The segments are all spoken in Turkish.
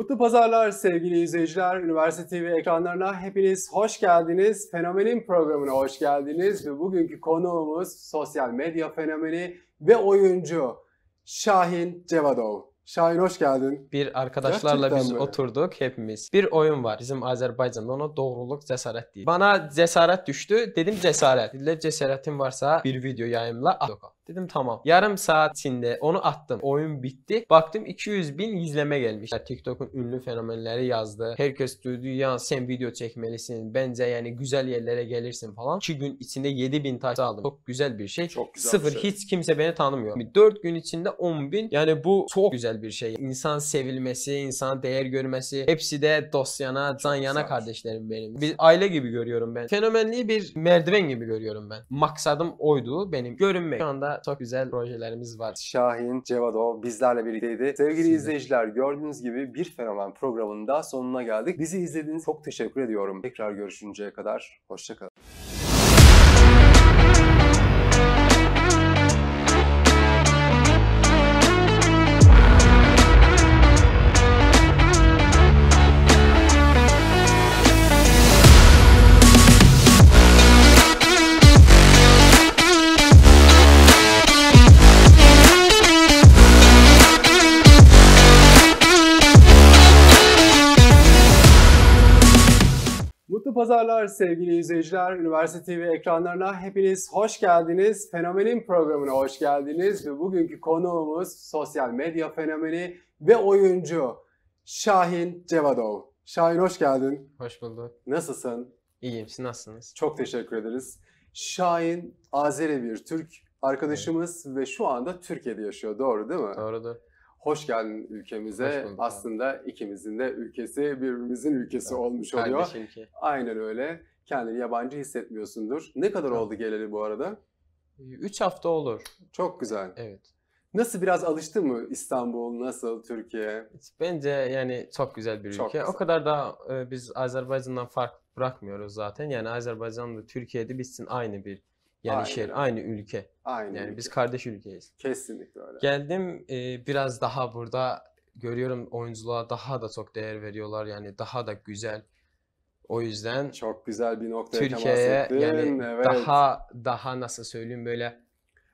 Mutlu pazarlar sevgili izleyiciler. Üniversite TV ekranlarına hepiniz hoş geldiniz. Fenomenin programına hoş geldiniz. Ve bugünkü konuğumuz sosyal medya fenomeni ve oyuncu Şahin Cevadov. Şahin hoş geldin. Bir arkadaşlarla Gerçekten biz mi? oturduk hepimiz. Bir oyun var bizim Azerbaycan'da, ona doğruluk cesaret değil. Bana cesaret düştü dedim cesaret. Dile cesaretin varsa bir video yayımla. At. Dedim tamam. Yarım saat içinde onu attım. Oyun bitti. Baktım 200 bin izleme gelmiş. TikTok'un ünlü fenomenleri yazdı. Herkes duydu ya sen video çekmelisin. Bence yani güzel yerlere gelirsin falan. 2 gün içinde 7 bin takip aldım. Çok güzel bir şey. Çok güzel Sıfır. Şey. Hiç kimse beni tanımıyor. 4 gün içinde 10 bin. Yani bu çok güzel bir şey. İnsan sevilmesi, insan değer görmesi. Hepsi de dosyana, can yana kardeşlerim benim. Bir aile gibi görüyorum ben. Fenomenliği bir merdiven gibi görüyorum ben. Maksadım oydu benim. Görünmek. Şu anda çok güzel projelerimiz var. Şahin Cevado, bizlerle birlikteydi. Sevgili Sizde. izleyiciler gördüğünüz gibi bir fenomen programının daha sonuna geldik. Bizi izlediğiniz çok teşekkür ediyorum. Tekrar görüşünceye kadar hoşçakalın. merhabalar sevgili izleyiciler. Üniversite TV ekranlarına hepiniz hoş geldiniz. Fenomenin programına hoş geldiniz. Ve bugünkü konuğumuz sosyal medya fenomeni ve oyuncu Şahin Cevadov. Şahin hoş geldin. Hoş bulduk. Nasılsın? İyiyim. Siz nasılsınız? Çok teşekkür ederiz. Şahin Azeri bir Türk arkadaşımız evet. ve şu anda Türkiye'de yaşıyor. Doğru değil mi? Doğrudur. Hoş geldin ülkemize. Hoş Aslında abi. ikimizin de ülkesi birbirimizin ülkesi evet. olmuş oluyor. Kardeşinki. Aynen öyle. Kendini yabancı hissetmiyorsundur. Ne kadar evet. oldu geleli bu arada? 3 ee, hafta olur. Çok güzel. Evet. Nasıl biraz alıştın mı İstanbul, nasıl Türkiye? Bence yani çok güzel bir çok ülke. Güzel. O kadar da e, biz Azerbaycan'dan fark bırakmıyoruz zaten. Yani Azerbaycan'da Türkiye'de biz aynı bir yani Aynen. şehir aynı ülke. Aynı yani ülke. biz kardeş ülkeyiz. Kesinlikle öyle. Geldim e, biraz daha burada görüyorum oyunculuğa daha da çok değer veriyorlar. Yani daha da güzel. O yüzden çok güzel bir noktaya Türkiye'ye yani evet. daha daha nasıl söyleyeyim böyle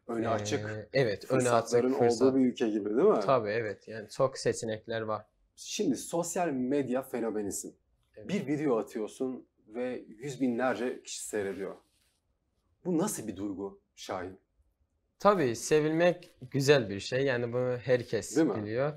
öne açık. E, evet, öne açık fırsat. olduğu bir ülke gibi değil mi? Tabii evet. Yani çok seçenekler var. Şimdi sosyal medya fenomenisin. Evet. Bir video atıyorsun ve yüz binlerce kişi seyrediyor. Bu nasıl bir duygu Şahin? Tabii sevilmek güzel bir şey. Yani bunu herkes Değil mi? biliyor.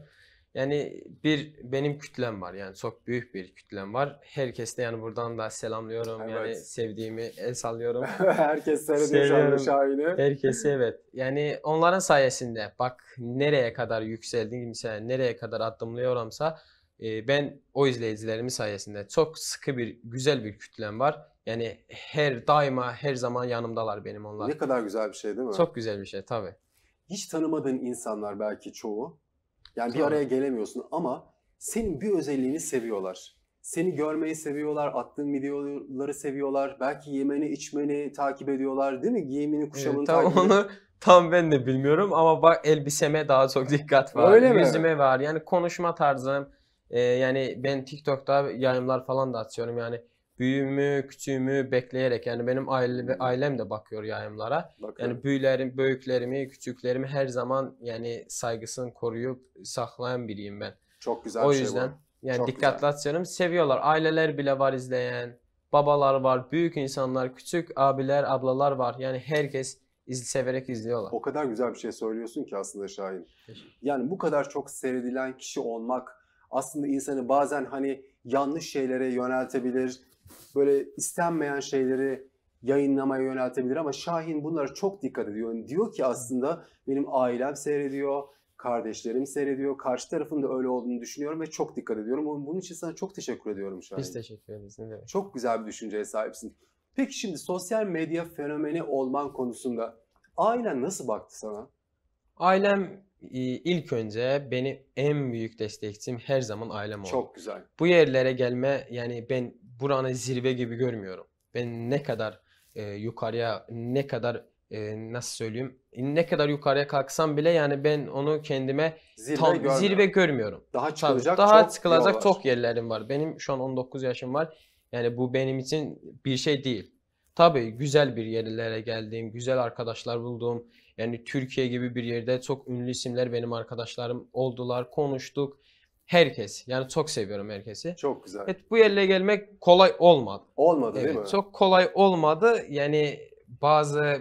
Yani bir benim kütlem var. Yani çok büyük bir kütlem var. Herkes yani buradan da selamlıyorum. Evet. Yani sevdiğimi el sallıyorum. Herkes sevdiği şu anda Şahin'i. Herkesi evet. Yani onların sayesinde bak nereye kadar yükseldiğimse, nereye kadar adımlıyorumsa ben o izleyicilerimiz sayesinde çok sıkı bir güzel bir kütlem var. Yani her daima her zaman yanımdalar benim onlar. Ne kadar güzel bir şey değil mi? Çok güzel bir şey tabii. Hiç tanımadığın insanlar belki çoğu. Yani bir Tabii. araya gelemiyorsun ama senin bir özelliğini seviyorlar. Seni görmeyi seviyorlar, attığın videoları seviyorlar. Belki yemeni, içmeni takip ediyorlar değil mi? Giyimini, kuşamını evet, tam takip onu tam ben de bilmiyorum ama bak elbiseme daha çok dikkat var. Öyle Yüzüme mi? var. Yani konuşma tarzım, e, yani ben TikTok'ta yayınlar falan da atıyorum yani büyümü küçüğümü bekleyerek yani benim aile, hmm. ailem de bakıyor yayınlara. Bakın. Yani büyüklerim, büyüklerimi, küçüklerimi her zaman yani saygısını koruyup saklayan biriyim ben. Çok güzel o bir şey yüzden, bu. Yani dikkatli güzel. atıyorum. Seviyorlar. Aileler bile var izleyen. Babalar var, büyük insanlar, küçük abiler, ablalar var. Yani herkes iz severek izliyorlar. O kadar güzel bir şey söylüyorsun ki aslında Şahin. Yani bu kadar çok seyredilen kişi olmak aslında insanı bazen hani yanlış şeylere yöneltebilir. Böyle istenmeyen şeyleri yayınlamaya yöneltebilir ama Şahin bunlara çok dikkat ediyor. Yani diyor ki aslında benim ailem seyrediyor, kardeşlerim seyrediyor, karşı tarafın da öyle olduğunu düşünüyorum ve çok dikkat ediyorum. Bunun için sana çok teşekkür ediyorum Şahin. Biz teşekkür ederiz. Ne Çok güzel bir düşünceye sahipsin. Peki şimdi sosyal medya fenomeni olman konusunda ailen nasıl baktı sana? Ailem ilk önce beni en büyük destekçim her zaman ailem oldu. Çok güzel. Bu yerlere gelme yani ben buranı zirve gibi görmüyorum. Ben ne kadar e, yukarıya ne kadar e, nasıl söyleyeyim ne kadar yukarıya kalksam bile yani ben onu kendime Zirve tam görmüyorum. zirve görmüyorum. Daha Tabii, daha çok çıkılacak çok yerlerim var. Benim şu an 19 yaşım var. Yani bu benim için bir şey değil. Tabii güzel bir yerlere geldim, güzel arkadaşlar buldum, yani Türkiye gibi bir yerde çok ünlü isimler benim arkadaşlarım oldular. Konuştuk. Herkes. Yani çok seviyorum herkesi. Çok güzel. Evet, bu yerle gelmek kolay olmadı. Olmadı evet, değil mi? Çok kolay olmadı. Yani bazı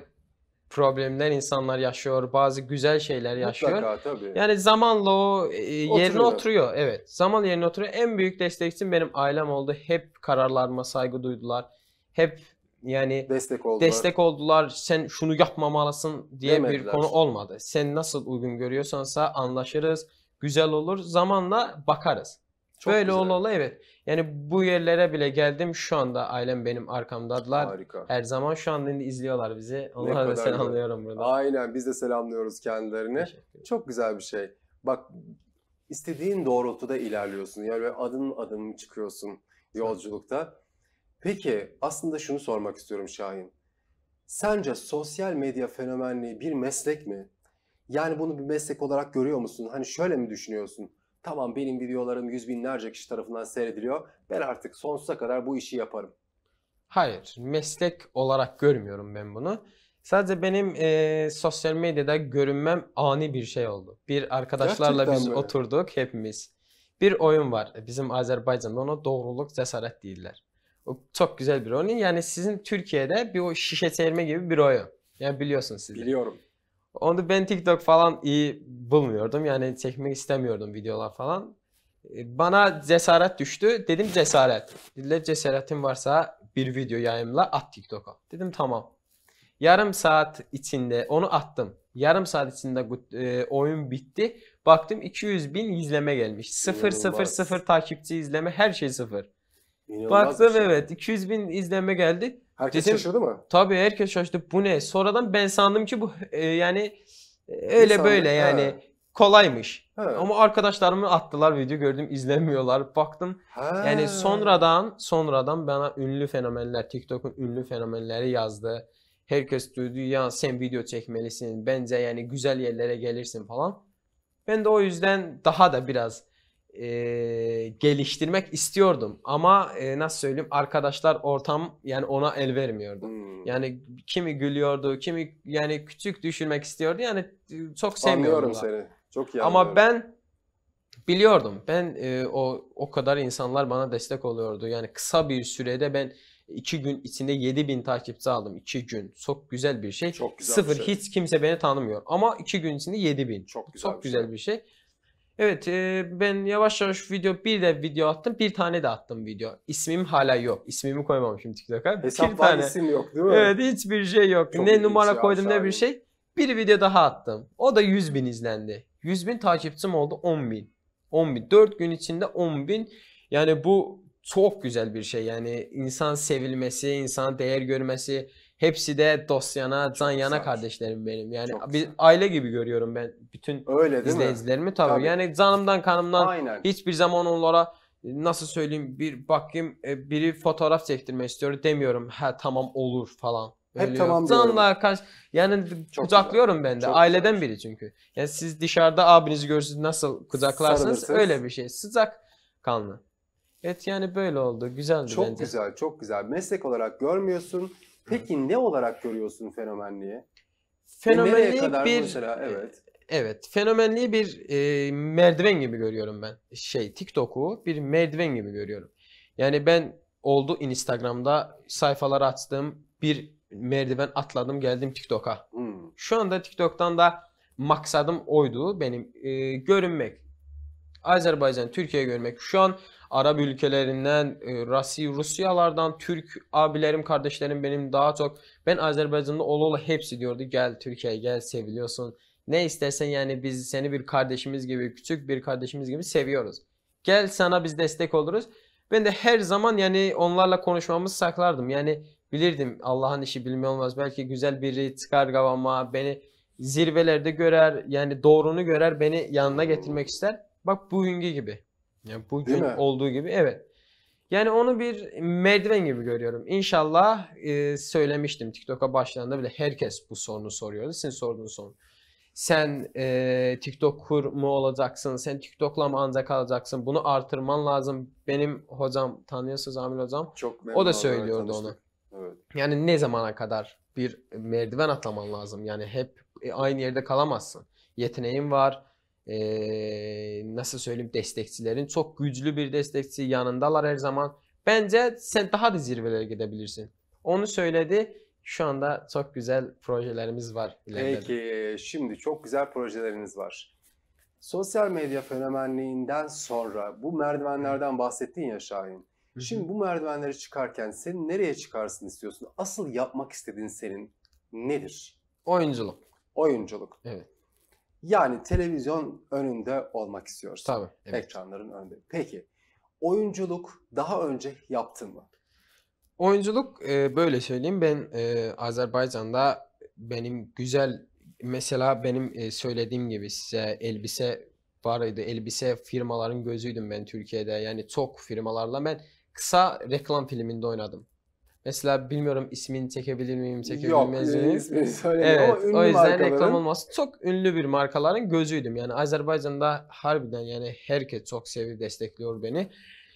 problemler insanlar yaşıyor. Bazı güzel şeyler yaşıyor. Mutlaka tabii. Yani zamanla o e, yerine oturuyor. Evet. Zamanla yerine oturuyor. En büyük destekçim benim ailem oldu. Hep kararlarıma saygı duydular. Hep yani destek oldular. Destek oldular. Sen şunu yapmamalısın diye Demediler. bir konu olmadı. Sen nasıl uygun görüyorsansa anlaşırız. Güzel olur. Zamanla bakarız. Çok Böyle güzel. ola evet. Yani bu yerlere bile geldim. Şu anda ailem benim arkamdadılar. Harika. Her zaman şu an izliyorlar bizi. Onlara da selamlıyorum burada. Aynen biz de selamlıyoruz kendilerini. Çok güzel bir şey. Bak istediğin doğrultuda ilerliyorsun. Yani adım adım çıkıyorsun yolculukta. Peki aslında şunu sormak istiyorum Şahin. Sence sosyal medya fenomenliği bir meslek mi? Yani bunu bir meslek olarak görüyor musun? Hani şöyle mi düşünüyorsun? Tamam benim videolarım yüz binlerce kişi tarafından seyrediliyor. Ben artık sonsuza kadar bu işi yaparım. Hayır, meslek olarak görmüyorum ben bunu. Sadece benim e, sosyal medyada görünmem ani bir şey oldu. Bir arkadaşlarla Gerçekten biz mi? oturduk hepimiz. Bir oyun var. E, bizim Azerbaycan'da ona doğruluk cesaret değiller. Çok güzel bir oyun. Yani sizin Türkiye'de bir o şişe çevirme gibi bir oyun. Yani biliyorsunuz siz. Biliyorum. Onu ben TikTok falan iyi bulmuyordum. Yani çekmek istemiyordum videolar falan. E, bana cesaret düştü. Dedim cesaret. Dediler cesaretin varsa bir video yayımla at TikTok'a. Dedim tamam. Yarım saat içinde onu attım. Yarım saat içinde e, oyun bitti. Baktım 200 bin izleme gelmiş. Sıfır sıfır İnanılmaz. sıfır takipçi izleme her şey sıfır. Baktım şey. evet 200 bin izlenme geldi. Herkes Dedim, şaşırdı mı? Tabii herkes şaşırdı. Bu ne? Sonradan ben sandım ki bu e, yani e, öyle İnsan, böyle yani he. kolaymış. He. Ama arkadaşlarımı attılar video gördüm izlenmiyorlar. Baktım he. yani sonradan sonradan bana ünlü fenomenler TikTok'un ünlü fenomenleri yazdı. Herkes duydu ya sen video çekmelisin. Bence yani güzel yerlere gelirsin falan. Ben de o yüzden daha da biraz e, geliştirmek istiyordum ama e, nasıl söyleyeyim arkadaşlar ortam yani ona el vermiyordu. Hmm. Yani kimi gülüyordu, kimi yani küçük düşürmek istiyordu. Yani çok sevmiyorum Anlıyorum seni. Çok iyi Ama ben biliyordum. Ben e, o o kadar insanlar bana destek oluyordu. Yani kısa bir sürede ben iki gün içinde 7000 takipçi aldım. iki gün. Çok güzel bir şey. Çok güzel Sıfır şey. hiç kimse beni tanımıyor. Ama iki gün içinde 7000. Çok güzel Çok bir güzel şey. bir şey. Evet e, ben yavaş yavaş video bir de video attım bir tane de attım video. İsmim hala yok. İsmimi koymamışım TikTok'a. Bir Hesaplar tane. isim yok değil mi? Evet hiçbir şey yok. Çok ne numara koydum ne bir şey. Bir video daha attım. O da 100 bin izlendi. 100 bin takipçim oldu 10 bin. 10 bin. 4 gün içinde 10 bin. Yani bu çok güzel bir şey. Yani insan sevilmesi, insan değer görmesi. Hepsi de dosyana, Çok zanyana kardeşlerim benim. Yani Çok bir güzel. aile gibi görüyorum ben bütün Öyle izleyicilerimi tabii. tabii. Yani canımdan kanımdan Aynen. hiçbir zaman onlara e, nasıl söyleyeyim bir bakayım e, biri fotoğraf çektirmek istiyor demiyorum. Ha tamam olur falan. Hep Öyle tamam diyorum. Canla karşı yani Çok kucaklıyorum güzel. ben de. Çok Aileden güzel. biri çünkü. Yani siz dışarıda abinizi görürsünüz nasıl kucaklarsınız Sarılırsınız. öyle bir şey. Sıcak kanlı. Evet yani böyle oldu. Güzeldi çok bence. Çok güzel, çok güzel. Meslek olarak görmüyorsun. Peki ne olarak görüyorsun fenomenliği? Fenomenliği kadar bir mesela? evet. Evet, fenomenliği bir e, merdiven gibi görüyorum ben. Şey, TikTok'u bir merdiven gibi görüyorum. Yani ben oldu Instagram'da sayfalar açtım, bir merdiven atladım geldim TikTok'a. Hmm. Şu anda TikTok'tan da maksadım oydu benim e, görünmek. Azerbaycan, Türkiye görmek. Şu an Arap ülkelerinden, e, Rasi, Rusyalardan Türk abilerim, kardeşlerim benim daha çok. Ben Azerbaycan'da ola ola hepsi diyordu gel Türkiye'ye gel seviliyorsun. Ne istersen yani biz seni bir kardeşimiz gibi, küçük bir kardeşimiz gibi seviyoruz. Gel sana biz destek oluruz. Ben de her zaman yani onlarla konuşmamızı saklardım. Yani bilirdim Allah'ın işi bilmiyor olmaz. Belki güzel biri çıkar kavama, beni zirvelerde görer, yani doğrunu görer, beni yanına getirmek ister. Bak bugünkü gibi. Yani bugün olduğu gibi evet. Yani onu bir merdiven gibi görüyorum. İnşallah e, söylemiştim TikTok'a başladığında bile herkes bu sorunu soruyordu. Sizin sorduğunuz sorun. Sen e, TikTok kur mu olacaksın? Sen TikTok'la mı ancak kalacaksın? Bunu artırman lazım. Benim hocam tanıyorsunuz Amil hocam. Çok o da söylüyordu onu. Evet. Yani ne zamana kadar bir merdiven atlaman lazım? Yani hep e, aynı yerde kalamazsın. Yeteneğin var, e, nasıl söyleyeyim destekçilerin çok güçlü bir destekçi yanındalar her zaman. Bence sen daha da zirvelere gidebilirsin. Onu söyledi. Şu anda çok güzel projelerimiz var. İleride. Peki şimdi çok güzel projeleriniz var. Sosyal medya fenomenliğinden sonra bu merdivenlerden bahsettin ya Şahin. Şimdi bu merdivenleri çıkarken sen nereye çıkarsın istiyorsun? Asıl yapmak istediğin senin nedir? Oyunculuk. Oyunculuk. Evet. Yani televizyon önünde olmak istiyorsun. Tabii. Evet. Ekranların önünde. Peki oyunculuk daha önce yaptın mı? Oyunculuk e, böyle söyleyeyim ben e, Azerbaycan'da benim güzel mesela benim e, söylediğim gibi size elbise var Elbise firmaların gözüydüm ben Türkiye'de. Yani çok firmalarla ben kısa reklam filminde oynadım. Mesela bilmiyorum ismini çekebilir miyim, çekebilmez miyim? Yok, ismini söylemiyorum evet, ama ünlü o yüzden markaların... reklam olması çok ünlü bir markaların gözüydüm. Yani Azerbaycan'da harbiden yani herkes çok sevip destekliyor beni.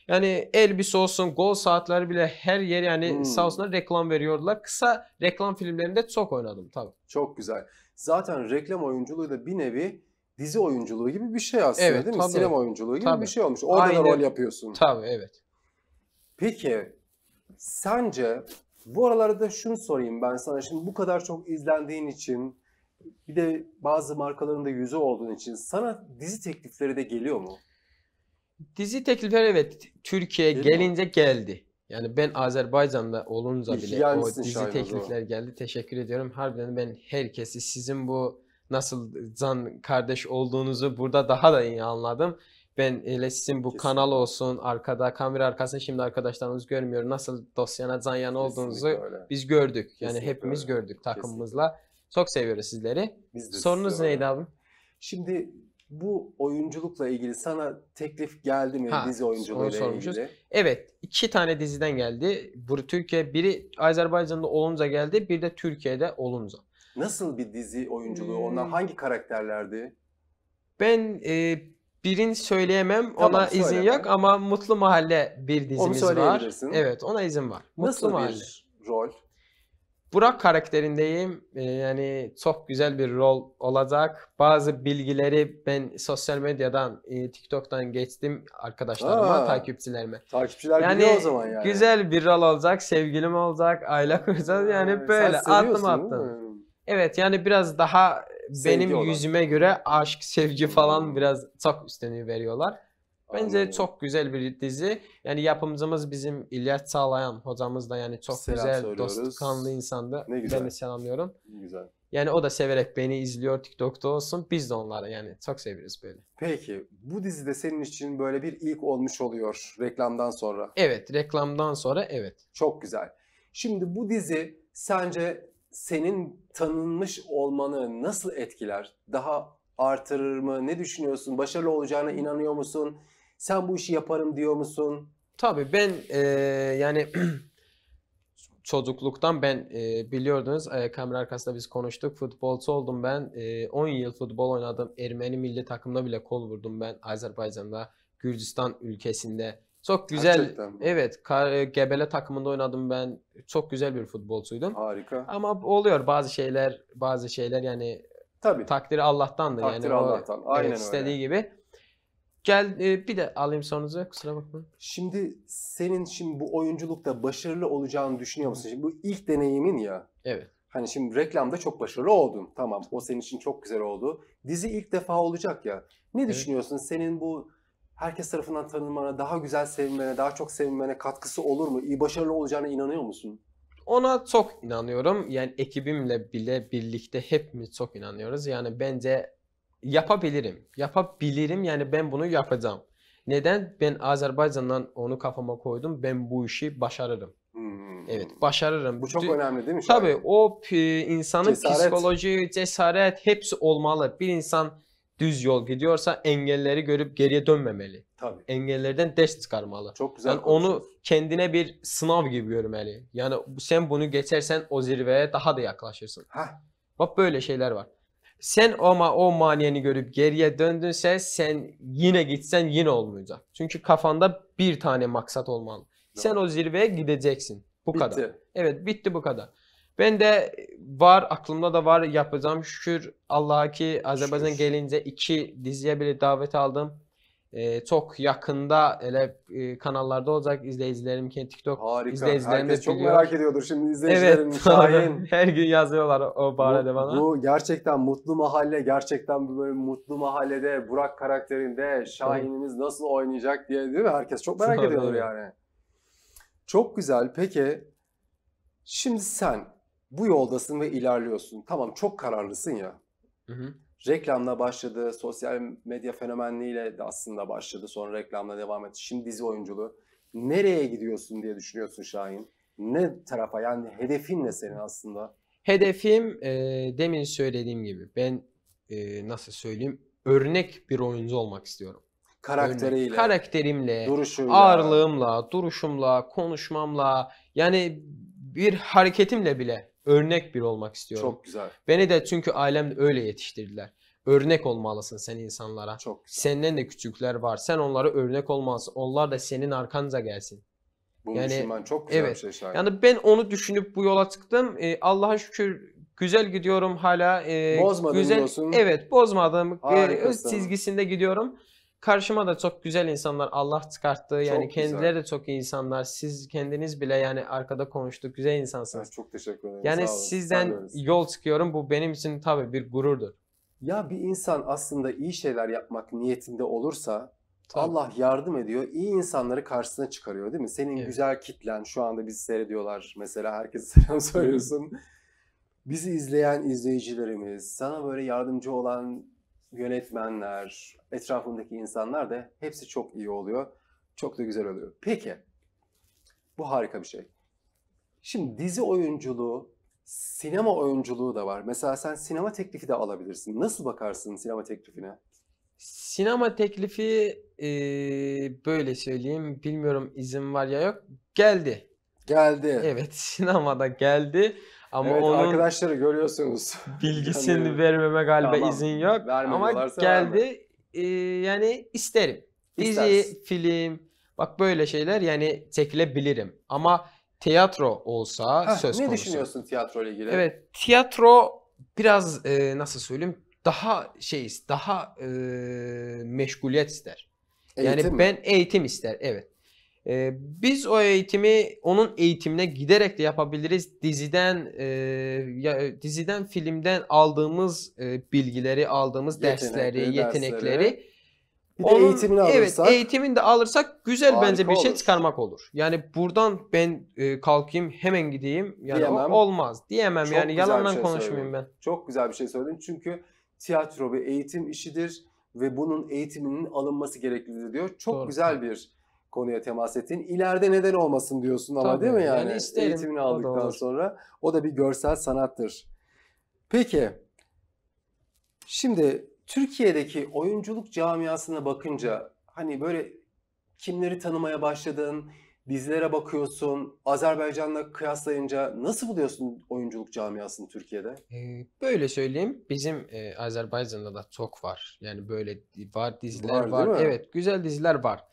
Yani elbise olsun, gol saatleri bile her yer yani hmm. sağ olsunlar reklam veriyorlar. Kısa reklam filmlerinde çok oynadım tabii. Çok güzel. Zaten reklam oyunculuğu da bir nevi dizi oyunculuğu gibi bir şey aslında evet, değil mi? Sinema oyunculuğu gibi tabii. bir şey olmuş. Orada Aynen. da rol yapıyorsun. Tabii evet. Peki Sence bu aralarda şunu sorayım ben sana şimdi bu kadar çok izlendiğin için bir de bazı markaların da yüzü olduğun için sana dizi teklifleri de geliyor mu? Dizi teklifleri evet Türkiye Değil gelince mi? geldi. Yani ben Azerbaycan'da olunca bile o dizi teklifler o. geldi. Teşekkür ediyorum. Harbiden ben herkesi sizin bu nasıl can kardeş olduğunuzu burada daha da iyi anladım. Ben hele sizin bu Kesinlikle. kanal olsun arkada kamera arkasında şimdi arkadaşlarımız görmüyor. Nasıl dosyana zanyan olduğunuzu öyle. biz gördük. Yani hepimiz öyle. gördük takımımızla. Kesinlikle. Çok seviyoruz sizleri. Biz de Sorunuz neydi abi? Şimdi bu oyunculukla ilgili sana teklif geldi mi ha, dizi oyunculuğuyla ilgili? Evet. iki tane diziden geldi. Bu Türkiye biri Azerbaycan'da olunca geldi. Bir de Türkiye'de olunca. Nasıl bir dizi oyunculuğu? Hmm. Onlar hangi karakterlerdi? Ben e, birini söyleyemem tamam, ona söyle. izin yok ama Mutlu Mahalle bir dizimiz Onu var. Evet ona izin var. Mutlu Nasıl Mahalle. bir rol? Burak karakterindeyim. Ee, yani çok güzel bir rol olacak. Bazı bilgileri ben sosyal medyadan, e, TikTok'tan geçtim arkadaşlarıma, Aa, takipçilerime. Takipçiler yani, biliyor o zaman yani. Güzel bir rol olacak, sevgilim olacak, aile kuracağız. Yani ee, böyle attım attım. Evet yani biraz daha Sevgi benim olan. yüzüme göre aşk, sevgi falan biraz çok üstünü veriyorlar. Bence Anladım. çok güzel bir dizi. Yani yapımcımız bizim İlyas sağlayan hocamız da yani çok Selam güzel, dostkanlı insandı. Ne güzel. Ben de selamlıyorum. Ne güzel. Yani o da severek beni izliyor TikTok'ta olsun. Biz de onları yani çok severiz böyle. Peki bu dizide senin için böyle bir ilk olmuş oluyor reklamdan sonra. Evet reklamdan sonra evet. Çok güzel. Şimdi bu dizi sence senin tanınmış olmanı nasıl etkiler? Daha artırır mı? Ne düşünüyorsun? Başarılı olacağına inanıyor musun? Sen bu işi yaparım diyor musun? Tabii ben e, yani çocukluktan ben e, biliyordunuz e, kamera arkasında biz konuştuk. Futbolcu oldum ben. E, 10 yıl futbol oynadım. Ermeni milli takımda bile kol vurdum ben Azerbaycan'da. Gürcistan ülkesinde çok güzel. Gerçekten Evet. E, Gebele takımında oynadım ben. Çok güzel bir futbolcuydum. Harika. Ama oluyor bazı şeyler, bazı şeyler yani Tabii. takdiri Allah'tandı. Takdiri yani Allah'tan. O, Aynen evet, istediği öyle. gibi. Gel e, bir de alayım sorunuzu kusura bakma. Şimdi senin şimdi bu oyunculukta başarılı olacağını düşünüyor musun? Şimdi bu ilk deneyimin ya. Evet. Hani şimdi reklamda çok başarılı oldun. Tamam o senin için çok güzel oldu. Dizi ilk defa olacak ya. Ne evet. düşünüyorsun? Senin bu herkes tarafından tanınmana, daha güzel sevinmene, daha çok sevinmene katkısı olur mu? İyi başarılı olacağına inanıyor musun? Ona çok inanıyorum. Yani ekibimle bile birlikte hepimiz çok inanıyoruz. Yani bence yapabilirim. Yapabilirim yani ben bunu yapacağım. Neden? Ben Azerbaycan'dan onu kafama koydum. Ben bu işi başarırım. Hmm. Evet başarırım. Bu çok D- önemli değil mi? Tabii o e, insanın cesaret. psikoloji, cesaret hepsi olmalı. Bir insan düz yol gidiyorsa engelleri görüp geriye dönmemeli. Tabii. Engellerden ders çıkarmalı. Çok güzel. Yani onu kendine bir sınav gibi görmeli. Yani sen bunu geçersen o zirveye daha da yaklaşırsın. Heh. Bak böyle şeyler var. Sen ama o maniyeni görüp geriye döndünse sen yine gitsen yine olmayacak. Çünkü kafanda bir tane maksat olmalı. Sen o zirveye gideceksin. Bu bitti. kadar. Evet bitti bu kadar. Ben de var aklımda da var yapacağım şükür Allah'a ki Azerbaycan şükür. gelince iki diziye bile davet aldım. Ee, çok yakında ele e, kanallarda olacak izleyicilerim ki TikTok Harika. izleyicilerim Herkes çok merak ediyordur şimdi izleyicilerim evet, Şahin. Her gün yazıyorlar o barede bana. Bu gerçekten Mutlu Mahalle gerçekten bu böyle Mutlu Mahalle'de Burak karakterinde Şahin'imiz evet. nasıl oynayacak diye değil mi? Herkes çok merak ediyordur yani. Çok güzel. Peki şimdi sen bu yoldasın ve ilerliyorsun. Tamam çok kararlısın ya. Hı hı. Reklamla başladı, sosyal medya fenomenliğiyle de aslında başladı. Sonra reklamla devam etti. Şimdi dizi oyunculuğu. Nereye gidiyorsun diye düşünüyorsun Şahin. Ne tarafa yani hedefin ne senin aslında? Hedefim e, demin söylediğim gibi ben e, nasıl söyleyeyim örnek bir oyuncu olmak istiyorum. Karakteriyle, örnek, karakterimle, duruşuyla, ağırlığımla, duruşumla, konuşmamla yani bir hareketimle bile örnek bir olmak istiyorum. Çok güzel. Beni de çünkü ailem öyle yetiştirdiler. Örnek olmalısın sen insanlara. Çok güzel. Senden de küçükler var. Sen onlara örnek olmalısın. Onlar da senin arkanca gelsin. Bunu yani, düşünmen çok güzel evet. bir şey şahit. Yani ben onu düşünüp bu yola çıktım. Ee, Allah'a şükür güzel gidiyorum hala. Ee, Bozmadım güzel, diyorsun. Evet bozmadım. Ee, Harikasın. Öz çizgisinde gidiyorum. Karşıma da çok güzel insanlar Allah çıkarttı. Çok yani güzel. kendileri de çok iyi insanlar. Siz kendiniz bile yani arkada konuştuk. Güzel insansınız. Evet, çok teşekkür ederim. Yani sizden yol çıkıyorum. Bu benim için tabii bir gururdur. Ya bir insan aslında iyi şeyler yapmak niyetinde olursa Tabii. Allah yardım ediyor. İyi insanları karşısına çıkarıyor değil mi? Senin evet. güzel kitlen şu anda bizi seyrediyorlar. Mesela herkese selam söylüyorsun. bizi izleyen izleyicilerimiz, sana böyle yardımcı olan yönetmenler, etrafındaki insanlar da hepsi çok iyi oluyor. Çok da güzel oluyor. Peki, bu harika bir şey. Şimdi dizi oyunculuğu, sinema oyunculuğu da var. Mesela sen sinema teklifi de alabilirsin. Nasıl bakarsın sinema teklifine? Sinema teklifi e, böyle söyleyeyim. Bilmiyorum izin var ya yok. Geldi. Geldi. Evet sinemada geldi. Ama evet, onun arkadaşları görüyorsunuz. Bilgisini yani, vermeme galiba tamam. izin yok. Ama geldi e, yani isterim. Dizi, film bak böyle şeyler yani çekilebilirim. Ama tiyatro olsa Heh, söz ne konusu. Ne düşünüyorsun tiyatro ile ilgili? Evet tiyatro biraz e, nasıl söyleyeyim daha şeyiz daha e, meşguliyet ister. Eğitim yani mi? ben eğitim ister evet. E, biz o eğitimi onun eğitimine giderek de yapabiliriz. Diziden, e, ya, diziden, filmden aldığımız e, bilgileri, aldığımız dersleri, yetenekleri, yetenekleri bir de eğitimini alırsak. Evet eğitimini de alırsak güzel bence bir şey olur. şey çıkarmak olur. Yani buradan ben e, kalkayım hemen gideyim. Yani diyemem. olmaz diyemem Çok yani yalandan şey konuşmayayım ben. Çok güzel bir şey söyledin çünkü tiyatro bir eğitim işidir ve bunun eğitiminin alınması gereklidir diyor. Çok Doğru. güzel bir konuya temas ettin. İleride neden olmasın diyorsun ama Tabii, değil mi yani? yani isterim. Eğitimini aldıktan o sonra o da bir görsel sanattır. Peki şimdi Türkiye'deki oyunculuk camiasına bakınca hani böyle kimleri tanımaya başladın, dizilere bakıyorsun, Azerbaycan'la kıyaslayınca nasıl buluyorsun oyunculuk camiasını Türkiye'de? Ee, böyle söyleyeyim, bizim e, Azerbaycan'da da çok var. Yani böyle var diziler var. var. Evet, güzel diziler var.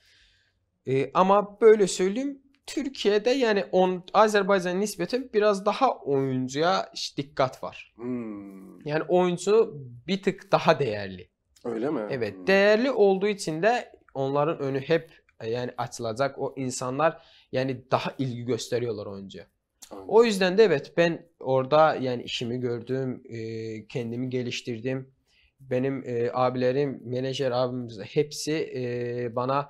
E, ama böyle söyleyeyim Türkiye'de yani on, Azerbaycan nispeten biraz daha oyuncuya dikkat var. Hmm. Yani oyuncu bir tık daha değerli. Öyle mi? Evet hmm. değerli olduğu için de onların önü hep e, yani açılacak o insanlar yani daha ilgi gösteriyorlar oyuncuya. O yüzden de evet ben orada yani işimi gördüm, e, kendimi geliştirdim. Benim e, abilerim, menajer abimiz hepsi e, bana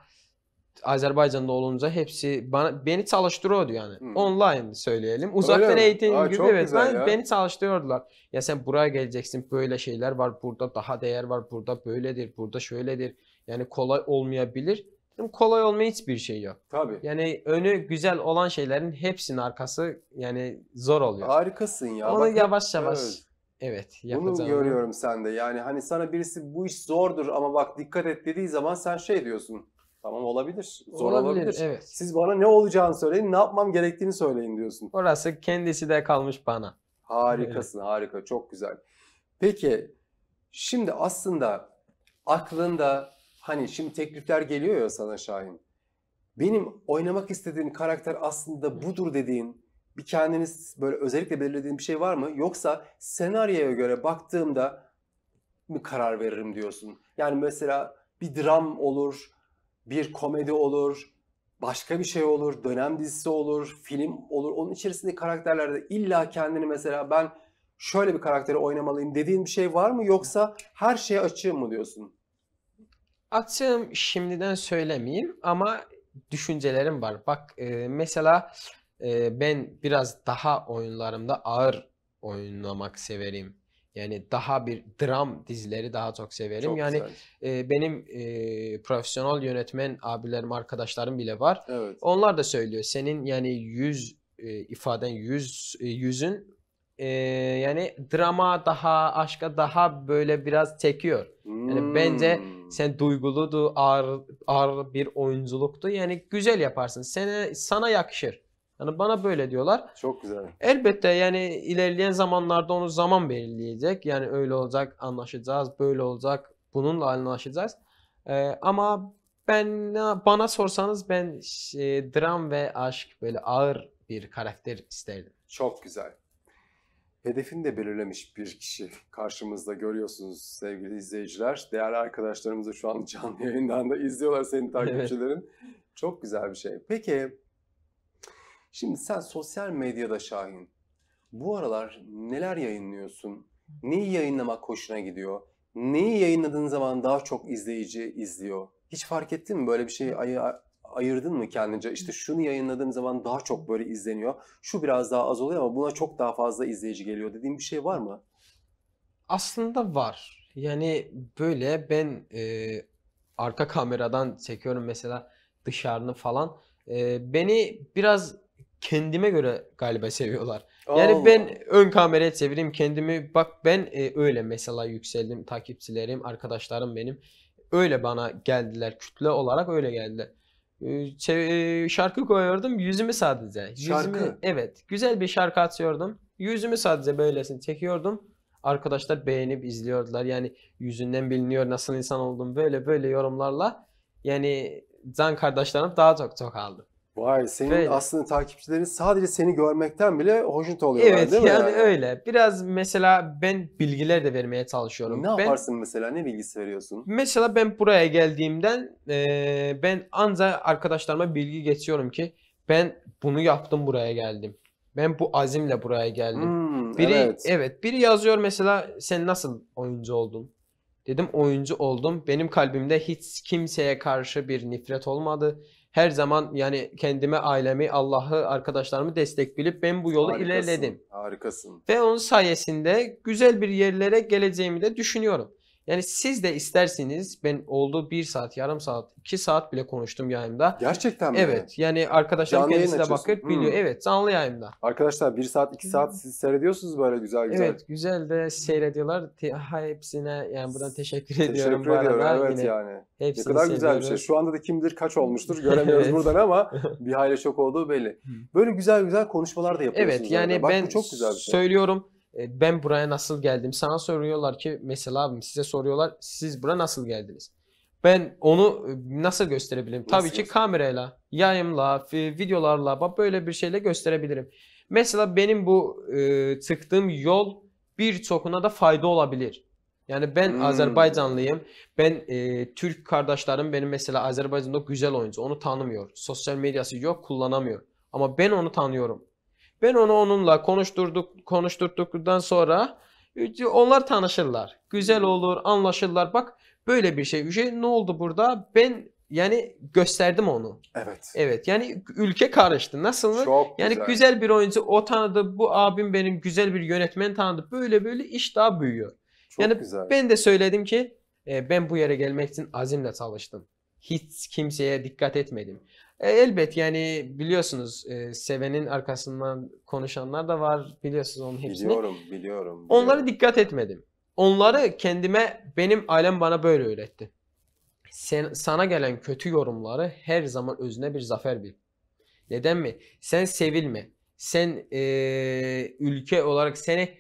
Azerbaycan'da olunca hepsi bana beni çalıştırıyordu yani. Hmm. Online söyleyelim. Uzaktan eğitim Aa, gibi evet. Ben, beni çalıştırıyordular. Ya sen buraya geleceksin böyle şeyler var. Burada daha değer var. Burada böyledir. Burada şöyledir. Yani kolay olmayabilir. kolay olmayan hiçbir şey yok. Tabii. Yani önü güzel olan şeylerin hepsinin arkası yani zor oluyor. Harikasın ya. Onu Bak, yavaş yavaş evet. Evet. Bunu görüyorum sende. Yani hani sana birisi bu iş zordur ama bak dikkat et dediği zaman sen şey diyorsun. Tamam olabilir. Zor olabilir. olabilir. Evet. Siz bana ne olacağını söyleyin, ne yapmam gerektiğini söyleyin diyorsun. Orası kendisi de kalmış bana. Harikasın, evet. harika. Çok güzel. Peki şimdi aslında aklında hani şimdi teklifler geliyor ya sana Şahin. Benim oynamak istediğim karakter aslında budur dediğin bir kendiniz böyle özellikle belirlediğin bir şey var mı? Yoksa senaryoya göre baktığımda mı karar veririm diyorsun? Yani mesela bir dram olur, bir komedi olur, başka bir şey olur, dönem dizisi olur, film olur. Onun içerisinde karakterlerde illa kendini mesela ben şöyle bir karakteri oynamalıyım dediğin bir şey var mı yoksa her şeye açığım mı diyorsun? Açığım şimdiden söylemeyeyim ama düşüncelerim var. Bak e, mesela e, ben biraz daha oyunlarımda ağır oynamak severim. Yani daha bir dram dizileri daha çok severim. Çok yani e, benim e, profesyonel yönetmen abilerim, arkadaşlarım bile var. Evet. Onlar da söylüyor. Senin yani yüz e, ifaden, yüz e, yüzün e, yani drama daha, aşka daha böyle biraz çekiyor. Yani bence hmm. sen duyguludu, ağır, ağır bir oyunculuktu. Yani güzel yaparsın. Sana, sana yakışır. Yani bana böyle diyorlar. Çok güzel. Elbette yani ilerleyen zamanlarda onu zaman belirleyecek. Yani öyle olacak, anlaşacağız, böyle olacak. Bununla anlaşacağız. Ee, ama ben bana sorsanız ben şey, dram ve aşk böyle ağır bir karakter isterdim. Çok güzel. Hedefini de belirlemiş bir kişi karşımızda görüyorsunuz sevgili izleyiciler. Değerli arkadaşlarımız da şu an canlı yayından da izliyorlar senin takipçilerin. Evet. Çok güzel bir şey. Peki Şimdi sen sosyal medyada Şahin, bu aralar neler yayınlıyorsun? Neyi yayınlamak hoşuna gidiyor? Neyi yayınladığın zaman daha çok izleyici izliyor? Hiç fark ettin mi böyle bir şey ay ayırdın mı kendince? İşte şunu yayınladığım zaman daha çok böyle izleniyor. Şu biraz daha az oluyor ama buna çok daha fazla izleyici geliyor dediğim bir şey var mı? Aslında var. Yani böyle ben e, arka kameradan çekiyorum mesela dışarını falan. E, beni biraz kendime göre galiba seviyorlar. Yani ben ön kameraya sevireyim kendimi. Bak ben e, öyle mesela yükseldim. Takipçilerim, arkadaşlarım benim. Öyle bana geldiler. Kütle olarak öyle geldi ee, E, şarkı koyuyordum yüzümü sadece. Yüzümü, Şarkı? Evet. Güzel bir şarkı atıyordum. Yüzümü sadece böylesini çekiyordum. Arkadaşlar beğenip izliyordular. Yani yüzünden biliniyor nasıl insan oldum böyle böyle yorumlarla. Yani can kardeşlerim daha çok çok aldım Vay senin Böyle. aslında takipçilerin sadece seni görmekten bile hoşnut oluyorlar evet, değil mi? Evet yani, yani öyle. Biraz mesela ben bilgiler de vermeye çalışıyorum. Ne ben, yaparsın mesela? Ne bilgisi veriyorsun? Mesela ben buraya geldiğimden e, ben anca arkadaşlarıma bilgi geçiyorum ki ben bunu yaptım buraya geldim. Ben bu azimle buraya geldim. Hmm, biri evet. evet biri yazıyor mesela sen nasıl oyuncu oldun? Dedim oyuncu oldum. Benim kalbimde hiç kimseye karşı bir nifret olmadı her zaman yani kendime, ailemi, Allah'ı, arkadaşlarımı destek bilip ben bu yolu harikasın, ilerledim. Harikasın. Ve onun sayesinde güzel bir yerlere geleceğimi de düşünüyorum. Yani siz de isterseniz ben oldu bir saat, yarım saat, iki saat bile konuştum yayında. Gerçekten mi? Evet. Yani arkadaşlar Canlı kendisi de açıyorsun. bakıp Hmm. biliyor. Evet canlı yayında. Arkadaşlar bir saat iki saat hmm. siz seyrediyorsunuz böyle güzel güzel. Evet güzel de seyrediyorlar. hepsine yani buradan teşekkür, ediyorum Teşekkür bu arada. ediyorum. Evet Yine yani. Ne kadar güzel bir şey. Şu anda da kim bilir kaç olmuştur göremiyoruz Evet. buradan ama bir hayli çok olduğu belli. Hmm. Böyle güzel güzel konuşmalar da yapıyorsunuz. Evet yani ben çok güzel bir şey. söylüyorum. E, ben buraya nasıl geldim? Sana soruyorlar ki mesela abim size soruyorlar siz buraya nasıl geldiniz? Ben onu e, nasıl gösterebilirim? Nasıl? Tabii ki kamerayla, yayımla, videolarla böyle bir şeyle gösterebilirim. Mesela benim bu e, tıktığım yol birçokuna da fayda olabilir. Yani ben hmm. Azerbaycanlıyım. Ben e, Türk kardeşlerim benim mesela Azerbaycan'da güzel oyuncu. Onu tanımıyor. Sosyal medyası yok, kullanamıyor. Ama ben onu tanıyorum. Ben onu onunla konuşturduk, konuşturduktan sonra onlar tanışırlar. Güzel olur, anlaşırlar. Bak böyle bir şey. şey ne oldu burada? Ben yani gösterdim onu. Evet. Evet. Yani ülke karıştı. Nasıl mı? Çok yani güzel. güzel bir oyuncu o tanıdı. Bu abim benim güzel bir yönetmen tanıdı. Böyle böyle iş daha büyüyor. Çok yani güzel. ben de söyledim ki e, ben bu yere gelmek için azimle çalıştım. Hiç kimseye dikkat etmedim. E, elbet yani biliyorsunuz e, sevenin arkasından konuşanlar da var biliyorsunuz onun hepsini. Biliyorum, biliyorum. biliyorum. Onlara dikkat etmedim. Onları kendime benim ailem bana böyle öğretti. Sen, sana gelen kötü yorumları her zaman özüne bir zafer bil. Neden mi? Sen sevilme. Sen e, ülke olarak seni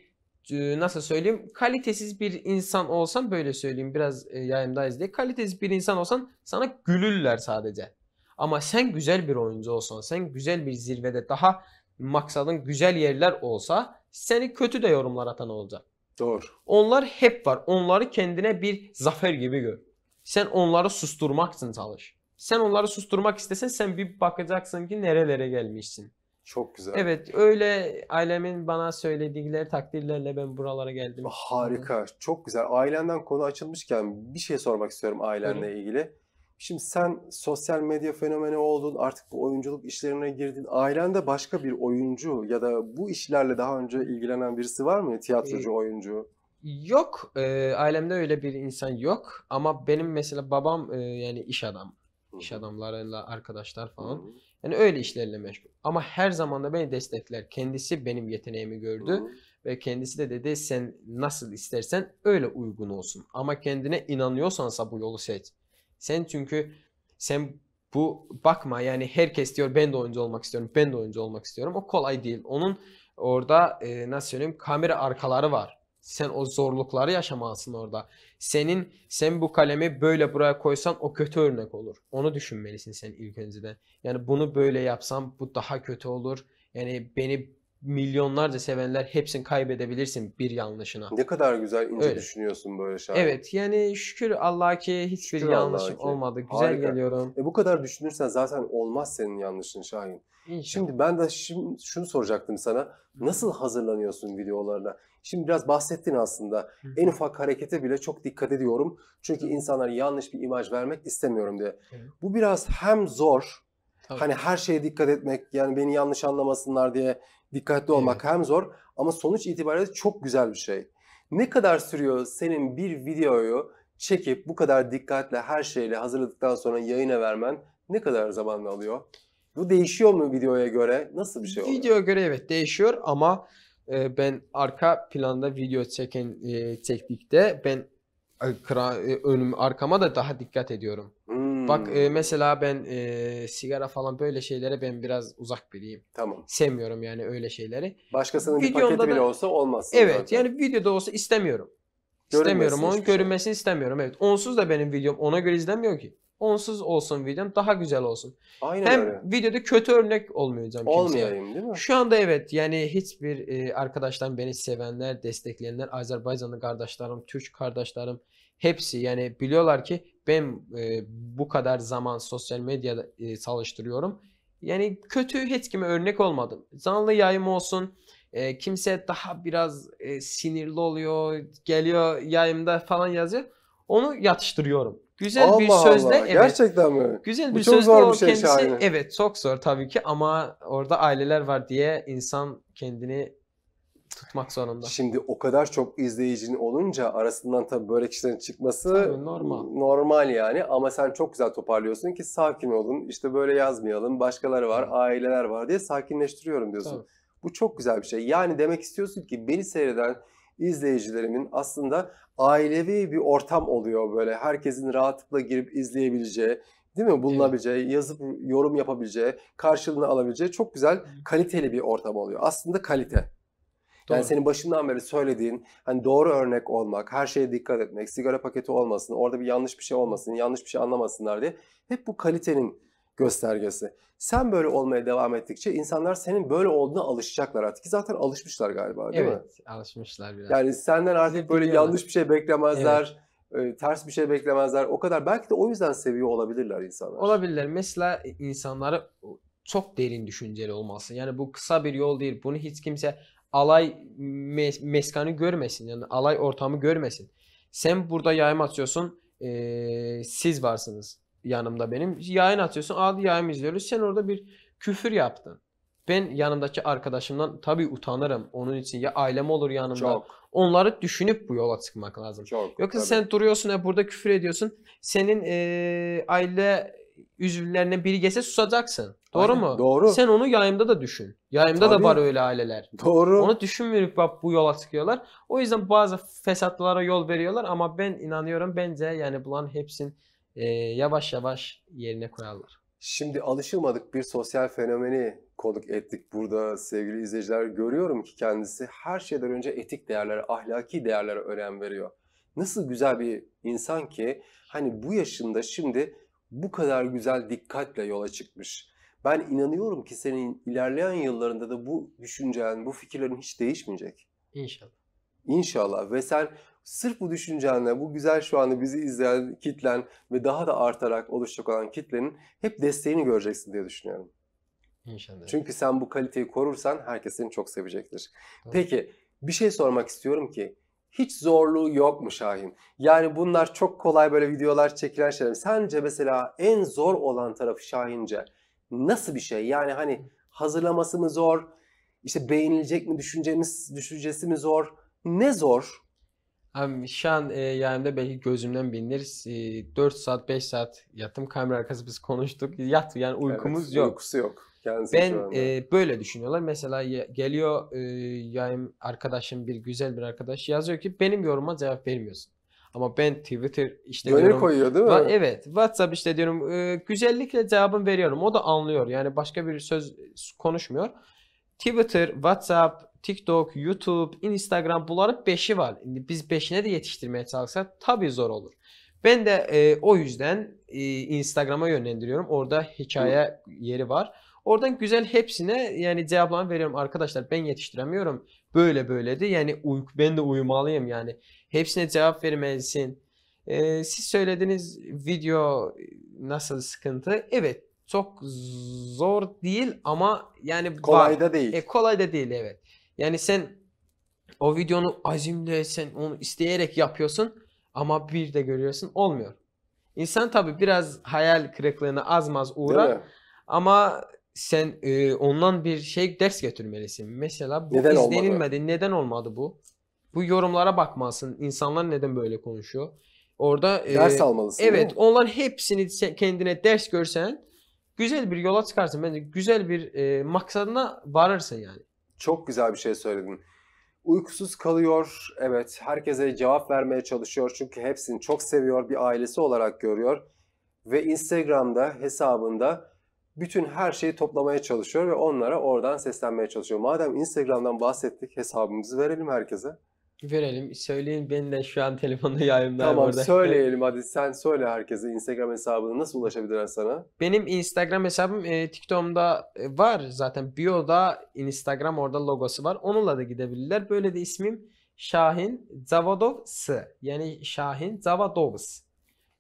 e, nasıl söyleyeyim? Kalitesiz bir insan olsan böyle söyleyeyim biraz e, yayındayız diye. Kalitesiz bir insan olsan sana gülürler sadece. Ama sen güzel bir oyuncu olsan, sen güzel bir zirvede daha maksadın güzel yerler olsa seni kötü de yorumlar atan olacak. Doğru. Onlar hep var. Onları kendine bir zafer gibi gör. Sen onları susturmak için çalış. Sen onları susturmak istesen sen bir bakacaksın ki nerelere gelmişsin. Çok güzel. Evet öyle ailemin bana söyledikleri takdirlerle ben buralara geldim. Harika. Çok güzel. Ailenden konu açılmışken bir şey sormak istiyorum ailenle Öyle. ilgili. Şimdi sen sosyal medya fenomeni oldun, artık bu oyunculuk işlerine girdin. Ailende başka bir oyuncu ya da bu işlerle daha önce ilgilenen birisi var mı? Tiyatrocu, ee, oyuncu? Yok. E, ailemde öyle bir insan yok. Ama benim mesela babam e, yani iş adam. Hı. İş adamlarıyla arkadaşlar falan. Hı. Yani öyle işlerle meşgul. Ama her zaman da beni destekler. Kendisi benim yeteneğimi gördü. Hı. Ve kendisi de dedi sen nasıl istersen öyle uygun olsun. Ama kendine inanıyorsansa bu yolu seç sen çünkü sen bu bakma yani herkes diyor ben de oyuncu olmak istiyorum. Ben de oyuncu olmak istiyorum. O kolay değil. Onun orada e, nasıl söyleyeyim kamera arkaları var. Sen o zorlukları yaşamalısın orada. Senin sen bu kalemi böyle buraya koysan o kötü örnek olur. Onu düşünmelisin sen ilk önceden. Yani bunu böyle yapsam bu daha kötü olur. Yani beni milyonlarca sevenler hepsini kaybedebilirsin bir yanlışına. Ne kadar güzel ince Öyle. düşünüyorsun böyle şarkı. Evet yani şükür Allah'a ki hiçbir şükür yanlışım olmadı. Güzel Harika. geliyorum. E bu kadar düşünürsen zaten olmaz senin yanlışın Şahin. İnşallah. Şimdi ben de şimdi şunu soracaktım sana. Nasıl hazırlanıyorsun videolarına? Şimdi biraz bahsettin aslında. En ufak harekete bile çok dikkat ediyorum. Çünkü insanlar yanlış bir imaj vermek istemiyorum diye. Bu biraz hem zor Tabii. Hani her şeye dikkat etmek yani beni yanlış anlamasınlar diye Dikkatli olmak evet. hem zor ama sonuç itibariyle çok güzel bir şey. Ne kadar sürüyor senin bir videoyu çekip bu kadar dikkatle her şeyle hazırladıktan sonra yayına vermen ne kadar zaman alıyor? Bu değişiyor mu videoya göre? Nasıl bir şey oluyor? Videoya göre evet değişiyor ama e, ben arka planda video çeken e, çektikte ben e, e, önüm arkama da daha dikkat ediyorum. Hı Bak e, mesela ben e, sigara falan böyle şeylere ben biraz uzak biriyim. Tamam. Sevmiyorum yani öyle şeyleri. Başkasının Videomda bir paketi da, bile olsa olmaz. Evet zaten. yani videoda olsa istemiyorum. İstemiyorum onun şey görünmesini şey. istemiyorum. Evet. Onsuz da benim videom ona göre izlenmiyor ki. Onsuz olsun videom daha güzel olsun. Aynen Hem öyle. videoda kötü örnek olmayacağım kimseye. Olmayayım, değil mi? Şu anda evet yani hiçbir e, arkadaşlarım beni sevenler, destekleyenler, Azerbaycanlı kardeşlerim, Türk kardeşlerim, Hepsi yani biliyorlar ki ben e, bu kadar zaman sosyal medyada e, çalıştırıyorum. Yani kötü etkime örnek olmadım. Zanlı yayım olsun. E, kimse daha biraz e, sinirli oluyor, geliyor yayımda falan yazıyor. Onu yatıştırıyorum. Güzel Allah bir sözle Allah. evet. Gerçekten mi? Güzel bir sözle o şey kendisi şahane. evet çok zor tabii ki ama orada aileler var diye insan kendini tutmak zorunda. Şimdi o kadar çok izleyicinin olunca arasından tabii böyle kişilerin çıkması tabii, normal. normal yani ama sen çok güzel toparlıyorsun ki sakin olun işte böyle yazmayalım başkaları var aileler var diye sakinleştiriyorum diyorsun. Tabii. Bu çok güzel bir şey. Yani demek istiyorsun ki beni seyreden izleyicilerimin aslında ailevi bir ortam oluyor böyle. Herkesin rahatlıkla girip izleyebileceği, değil mi? Bulunabileceği, evet. yazıp yorum yapabileceği, karşılığını alabileceği çok güzel kaliteli bir ortam oluyor. Aslında kalite. Doğru. Yani senin başından beri söylediğin hani doğru örnek olmak, her şeye dikkat etmek, sigara paketi olmasın, orada bir yanlış bir şey olmasın, yanlış bir şey anlamasınlar diye hep bu kalitenin göstergesi. Sen böyle olmaya devam ettikçe insanlar senin böyle olduğuna alışacaklar artık. zaten alışmışlar galiba değil evet, mi? Evet, alışmışlar biraz. Yani senden artık Bizi böyle biliyorlar. yanlış bir şey beklemezler. Evet e, ters bir şey beklemezler. O kadar belki de o yüzden seviyor olabilirler insanlar. Olabilirler. Mesela e, insanları çok derin düşünceli olması. Yani bu kısa bir yol değil. Bunu hiç kimse alay mes meskanı görmesin. Yani alay ortamı görmesin. Sen burada yayım atıyorsun. Ee, siz varsınız yanımda benim. Yayın atıyorsun. adı yayım izliyoruz. Sen orada bir küfür yaptın. Ben yanımdaki arkadaşımdan tabii utanırım. Onun için ya ailem olur yanımda. Çok. Onları düşünüp bu yola çıkmak lazım. Çok, Yoksa tabii. sen duruyorsun e, burada küfür ediyorsun. Senin e, aile üzvlerinden biri gelse susacaksın. Doğru Aynen, mu? Doğru. Sen onu yayımda da düşün. Yayımda Tabii. da var öyle aileler. Doğru. Onu düşünmeyip bak bu yola çıkıyorlar. O yüzden bazı fesatlara yol veriyorlar ama ben inanıyorum bence yani bulan hepsini e, yavaş yavaş yerine koyarlar. Şimdi alışılmadık bir sosyal fenomeni konuk ettik burada sevgili izleyiciler. Görüyorum ki kendisi her şeyden önce etik değerlere, ahlaki değerlere önem veriyor. Nasıl güzel bir insan ki hani bu yaşında şimdi bu kadar güzel dikkatle yola çıkmış. Ben inanıyorum ki senin ilerleyen yıllarında da bu düşüncen, bu fikirlerin hiç değişmeyecek. İnşallah. İnşallah ve sen sırf bu düşüncenle, bu güzel şu anda bizi izleyen kitlen ve daha da artarak oluşacak olan kitlenin hep desteğini göreceksin diye düşünüyorum. İnşallah. Çünkü sen bu kaliteyi korursan herkes seni çok sevecektir. Doğru. Peki bir şey sormak istiyorum ki hiç zorluğu yok mu Şahin? Yani bunlar çok kolay böyle videolar çekilen şeyler. Sence mesela en zor olan tarafı Şahince nasıl bir şey? Yani hani hazırlaması mı zor? İşte beğenilecek mi? Düşüncemiz, düşüncesi mi zor? Ne zor? Abi şu an e, yani de belki gözümden bilinir. E, 4 saat 5 saat yattım. Kamera arkası biz konuştuk. Yat yani uykumuz evet, yok. Uykusu yok. Kendisi ben e, böyle düşünüyorlar. Mesela geliyor e, yani arkadaşım bir güzel bir arkadaş yazıyor ki benim yoruma cevap vermiyorsun. Ama ben Twitter işte Gönül diyorum. koyuyor değil mi? Evet. WhatsApp işte diyorum. E, güzellikle cevabını veriyorum. O da anlıyor. Yani başka bir söz konuşmuyor. Twitter, WhatsApp, TikTok, YouTube, Instagram bunların beşi var. Biz beşine de yetiştirmeye çalışsak tabii zor olur. Ben de e, o yüzden e, Instagram'a yönlendiriyorum. Orada hikaye yeri var. Oradan güzel hepsine yani cevaplarını veriyorum. Arkadaşlar ben yetiştiremiyorum. Böyle böyledi. Yani uy ben de uyumalıyım yani. Hepsine cevap vermelisin. Ee, siz söylediğiniz video nasıl sıkıntı? Evet çok zor değil ama yani kolay da değil. E, kolay da değil evet. Yani sen o videonu azimle sen onu isteyerek yapıyorsun ama bir de görüyorsun olmuyor. İnsan tabi biraz hayal kırıklığına azmaz uğrar ama sen e, ondan bir şey ders götürmelisin. Mesela bu neden izlenilmedi. Olmadı? Neden olmadı bu? Bu yorumlara bakmasın İnsanlar neden böyle konuşuyor? Orada e, ders e, almalısın. Evet, onların hepsini kendine ders görsen güzel bir yola çıkarsın. Bence güzel bir e, maksadına varırsın yani. Çok güzel bir şey söyledin. Uykusuz kalıyor. Evet, herkese cevap vermeye çalışıyor çünkü hepsini çok seviyor, bir ailesi olarak görüyor ve Instagram'da hesabında bütün her şeyi toplamaya çalışıyor ve onlara oradan seslenmeye çalışıyor. Madem Instagram'dan bahsettik hesabımızı verelim herkese. Verelim. Söyleyin ben de şu an telefonda yayımda. Tamam orada. söyleyelim hadi sen söyle herkese Instagram hesabını nasıl ulaşabilirler sana? Benim Instagram hesabım e, TikTok'umda e, var zaten. Bio'da Instagram orada logosu var. Onunla da gidebilirler. Böyle de ismim Şahin Zavadovs. Yani Şahin Zavadovs.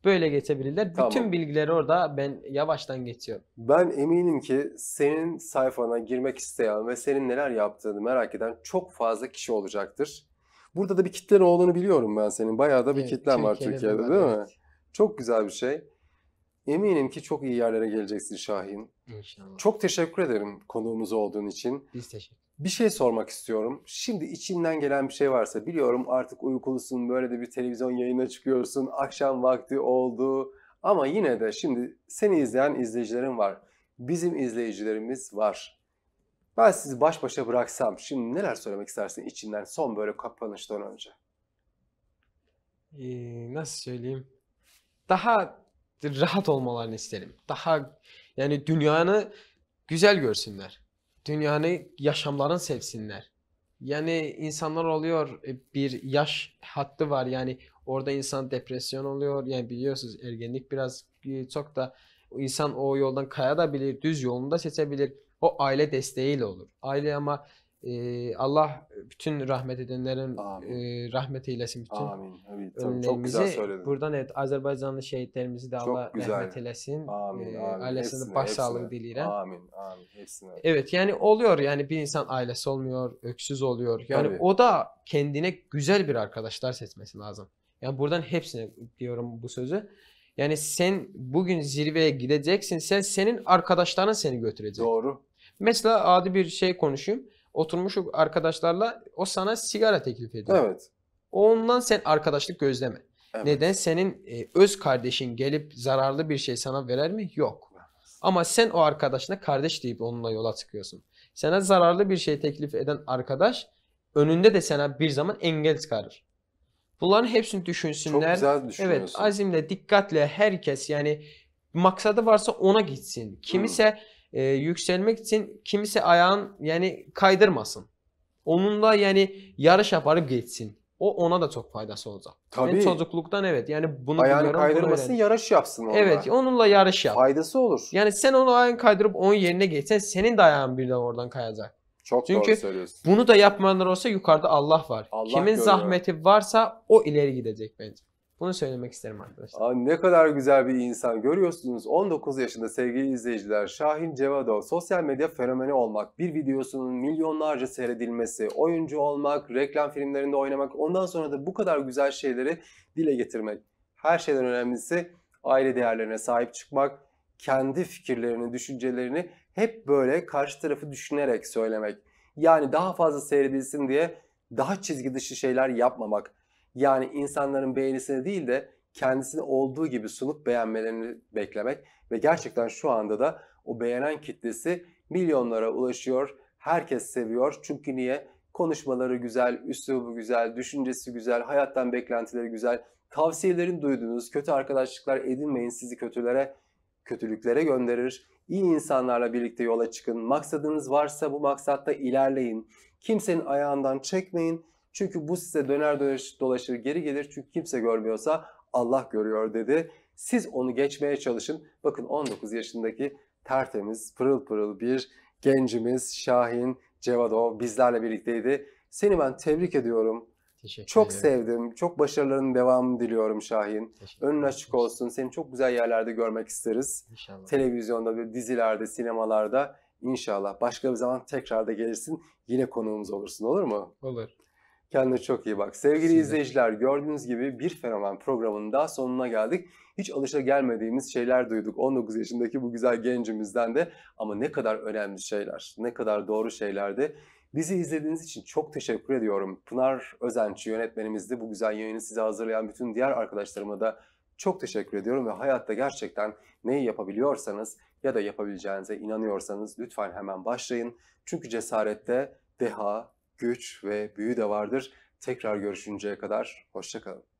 Böyle geçebilirler. Tamam. Bütün bilgileri orada ben yavaştan geçiyorum. Ben eminim ki senin sayfana girmek isteyen ve senin neler yaptığını merak eden çok fazla kişi olacaktır. Burada da bir kitlen olduğunu biliyorum ben senin. Bayağı da bir evet, kitlen var Türkiye'de var, değil evet. mi? Çok güzel bir şey. Eminim ki çok iyi yerlere geleceksin Şahin. İnşallah. Çok teşekkür ederim konuğumuz olduğun için. Biz teşekkür Bir şey sormak istiyorum. Şimdi içinden gelen bir şey varsa biliyorum artık uykulusun böyle de bir televizyon yayına çıkıyorsun. Akşam vakti oldu. Ama yine de şimdi seni izleyen izleyicilerin var. Bizim izleyicilerimiz var. Ben sizi baş başa bıraksam şimdi neler söylemek istersin içinden son böyle kapanıştan önce? Ee, nasıl söyleyeyim? Daha rahat olmalarını isterim. Daha yani dünyanı güzel görsünler. Dünyanı yaşamların sevsinler. Yani insanlar oluyor e, bir yaş hattı var. Yani orada insan depresyon oluyor. Yani biliyorsunuz ergenlik biraz e, çok da insan o yoldan kaya da bilir, düz yolunu da seçebilir. O aile desteğiyle olur. Aile ama e, Allah bütün rahmet edenlerin Amin. e, rahmet eylesin bütün Amin. Buradan evet Azerbaycanlı şehitlerimizi de çok Allah güzel. rahmet eylesin. E, ailesine başsağlığı dileyirəm. Amin. Amin. Hepsine. Evet yani oluyor yani bir insan ailesi olmuyor, öksüz oluyor. Yani tabii. o da kendine güzel bir arkadaşlar seçmesi lazım. Yani buradan hepsine diyorum bu sözü. Yani sen bugün zirveye gideceksin. Sen senin arkadaşların seni götürecek. Doğru. Mesela adi bir şey konuşayım. Oturmuş arkadaşlarla o sana sigara teklif ediyor. Evet. Ondan sen arkadaşlık gözleme. Evet. Neden? Senin e, öz kardeşin gelip zararlı bir şey sana verer mi? Yok. Ama sen o arkadaşına kardeş deyip onunla yola çıkıyorsun. Sana zararlı bir şey teklif eden arkadaş önünde de sana bir zaman engel çıkarır. Bunların hepsini düşünsünler. Çok güzel düşünüyorsun. Evet azimle, dikkatle herkes yani maksadı varsa ona gitsin. Kimse hmm e, yükselmek için kimse ayağın yani kaydırmasın. Onunla yani yarış yaparıp geçsin. O ona da çok faydası olacak. Tabii. Yani çocukluktan evet yani bunu Ayağını kaydırmasın bunu yarış yapsın onunla. Evet onunla yarış yap. Faydası olur. Yani sen onu ayağını kaydırıp onun yerine geçsen senin de ayağın birden oradan kayacak. Çok Çünkü doğru söylüyorsun. bunu da yapmayanlar olsa yukarıda Allah var. Allah Kimin görüyor. zahmeti varsa o ileri gidecek bence. Bunu söylemek isterim arkadaşlar. Aa, ne kadar güzel bir insan görüyorsunuz. 19 yaşında sevgili izleyiciler Şahin Cevado sosyal medya fenomeni olmak, bir videosunun milyonlarca seyredilmesi, oyuncu olmak, reklam filmlerinde oynamak, ondan sonra da bu kadar güzel şeyleri dile getirmek. Her şeyden önemlisi aile değerlerine sahip çıkmak, kendi fikirlerini, düşüncelerini hep böyle karşı tarafı düşünerek söylemek. Yani daha fazla seyredilsin diye daha çizgi dışı şeyler yapmamak yani insanların beğenisini değil de kendisini olduğu gibi sunup beğenmelerini beklemek ve gerçekten şu anda da o beğenen kitlesi milyonlara ulaşıyor. Herkes seviyor. Çünkü niye? Konuşmaları güzel, üslubu güzel, düşüncesi güzel, hayattan beklentileri güzel. Tavsiyelerin duydunuz. Kötü arkadaşlıklar edinmeyin sizi kötülere, kötülüklere gönderir. İyi insanlarla birlikte yola çıkın. Maksadınız varsa bu maksatta ilerleyin. Kimsenin ayağından çekmeyin çünkü bu size döner dolaşır, geri gelir çünkü kimse görmüyorsa Allah görüyor dedi. Siz onu geçmeye çalışın. Bakın 19 yaşındaki tertemiz, pırıl pırıl bir gencimiz Şahin Cevado bizlerle birlikteydi. Seni ben tebrik ediyorum. Teşekkür çok ederim. sevdim. Çok başarılarının devamını diliyorum Şahin. Önün açık olsun. Seni çok güzel yerlerde görmek isteriz. İnşallah. Televizyonda, dizilerde, sinemalarda. İnşallah başka bir zaman tekrar da gelirsin. Yine konuğumuz olursun olur mu? Olur. Kendine çok iyi bak. Sevgili Size. izleyiciler gördüğünüz gibi bir fenomen programının daha sonuna geldik. Hiç alışa gelmediğimiz şeyler duyduk 19 yaşındaki bu güzel gencimizden de ama ne kadar önemli şeyler, ne kadar doğru şeylerdi. Bizi izlediğiniz için çok teşekkür ediyorum. Pınar Özençi yönetmenimizdi. Bu güzel yayını size hazırlayan bütün diğer arkadaşlarıma da çok teşekkür ediyorum ve hayatta gerçekten neyi yapabiliyorsanız ya da yapabileceğinize inanıyorsanız lütfen hemen başlayın. Çünkü cesarette deha, güç ve büyü de vardır. Tekrar görüşünceye kadar hoşçakalın.